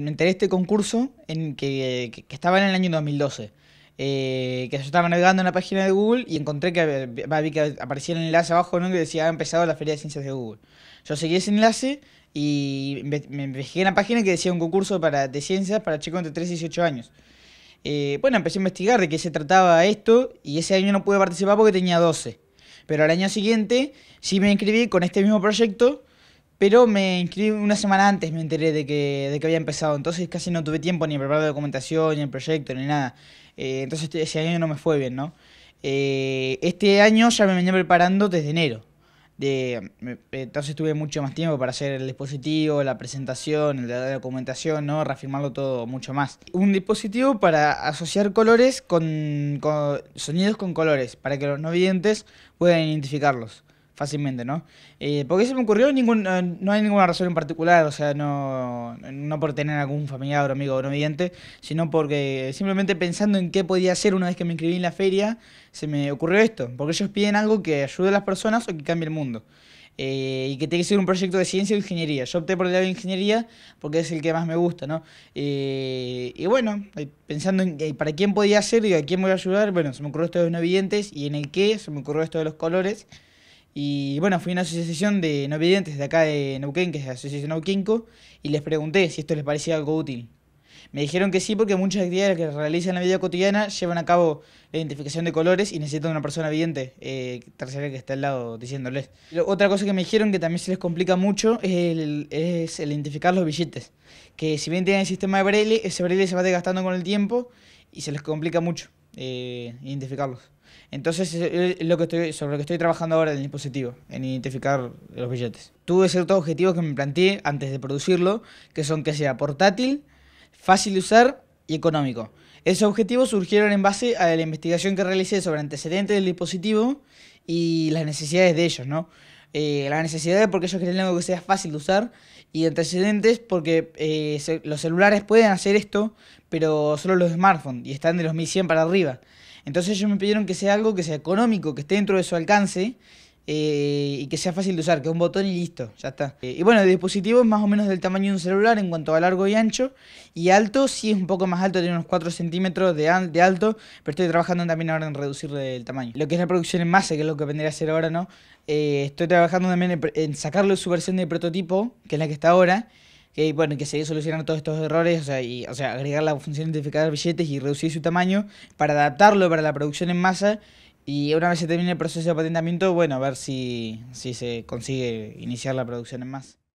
me enteré de este concurso en que, que, estaba en el año 2012. Eh, que yo estaba navegando en la página de Google y encontré que, aparecía el enlace abajo ¿no? que decía ha empezado la Feria de Ciencias de Google. Yo seguí ese enlace y me investigué en la página que decía un concurso para, de ciencias para chicos entre 3 y 18 años. Eh, bueno, empecé a investigar de qué se trataba esto y ese año no pude participar porque tenía 12. Pero al año siguiente sí me inscribí con este mismo proyecto pero me inscribí una semana antes, me enteré de que, de que había empezado, entonces casi no tuve tiempo ni preparar la documentación, ni el proyecto, ni nada. Eh, entonces este, ese año no me fue bien, ¿no? Eh, este año ya me venía preparando desde enero. De, entonces tuve mucho más tiempo para hacer el dispositivo, la presentación, la documentación, ¿no? reafirmarlo todo mucho más. Un dispositivo para asociar colores con, con sonidos con colores, para que los no videntes puedan identificarlos fácilmente, ¿no? Eh, porque se me ocurrió, ningún, eh, no hay ninguna razón en particular, o sea, no, no por tener algún familiar o amigo no viviente sino porque simplemente pensando en qué podía hacer una vez que me inscribí en la feria, se me ocurrió esto, porque ellos piden algo que ayude a las personas o que cambie el mundo. Eh, y que tiene que ser un proyecto de ciencia o ingeniería. Yo opté por el lado de ingeniería porque es el que más me gusta, ¿no? y bueno, pensando en para quién podía ser y a quién voy a ayudar, bueno, se me ocurrió esto de los no y en el qué se me ocurrió esto de los colores. Y bueno, fui a una asociación de no videntes de acá de Neuquén, que es la Asociación Neuquénco, y les pregunté si esto les parecía algo útil. Me dijeron que sí porque muchas actividades que realizan en la vida cotidiana llevan a cabo la identificación de colores y necesitan una persona vidente, eh, tercera que está al lado diciéndoles. Otra cosa que me dijeron que también se les complica mucho es el, es identificar los billetes, que si bien tienen el sistema de Braille, ese Braille se va desgastando con el tiempo y se les complica mucho eh, identificarlos. Entonces, es lo que estoy, sobre lo que estoy trabajando ahora en dispositivo, en identificar los billetes. Tuve ciertos objetivos que me planteé antes de producirlo, que son que sea portátil, fácil de usar y económico. Esos objetivos surgieron en base a la investigación que realicé sobre antecedentes del dispositivo y las necesidades de ellos, ¿no? Eh, las necesidades porque ellos querían algo que sea fácil de usar y antecedentes porque eh, los celulares pueden hacer esto, pero solo los smartphones y están de los 1100 para arriba. Entonces ellos me pidieron que sea algo que sea económico, que esté dentro de su alcance eh, y que sea fácil de usar, que es un botón y listo, ya está. Eh, y bueno, el dispositivo es más o menos del tamaño de un celular en cuanto a largo y ancho. Y alto, sí es un poco más alto, tiene unos 4 centímetros de, de alto, pero estoy trabajando también ahora en reducir el tamaño. Lo que es la producción en masa, que es lo que vendría a hacer ahora, ¿no? Eh, estoy trabajando también en, en sacarle su versión de prototipo, que es la que está ahora que, bueno, que se solucionando todos estos errores, o sea, y, o sea, agregar la función de identificar billetes y reducir su tamaño para adaptarlo para la producción en masa. Y una vez se termine el proceso de patentamiento, bueno, a ver si, si se consigue iniciar la producción en masa.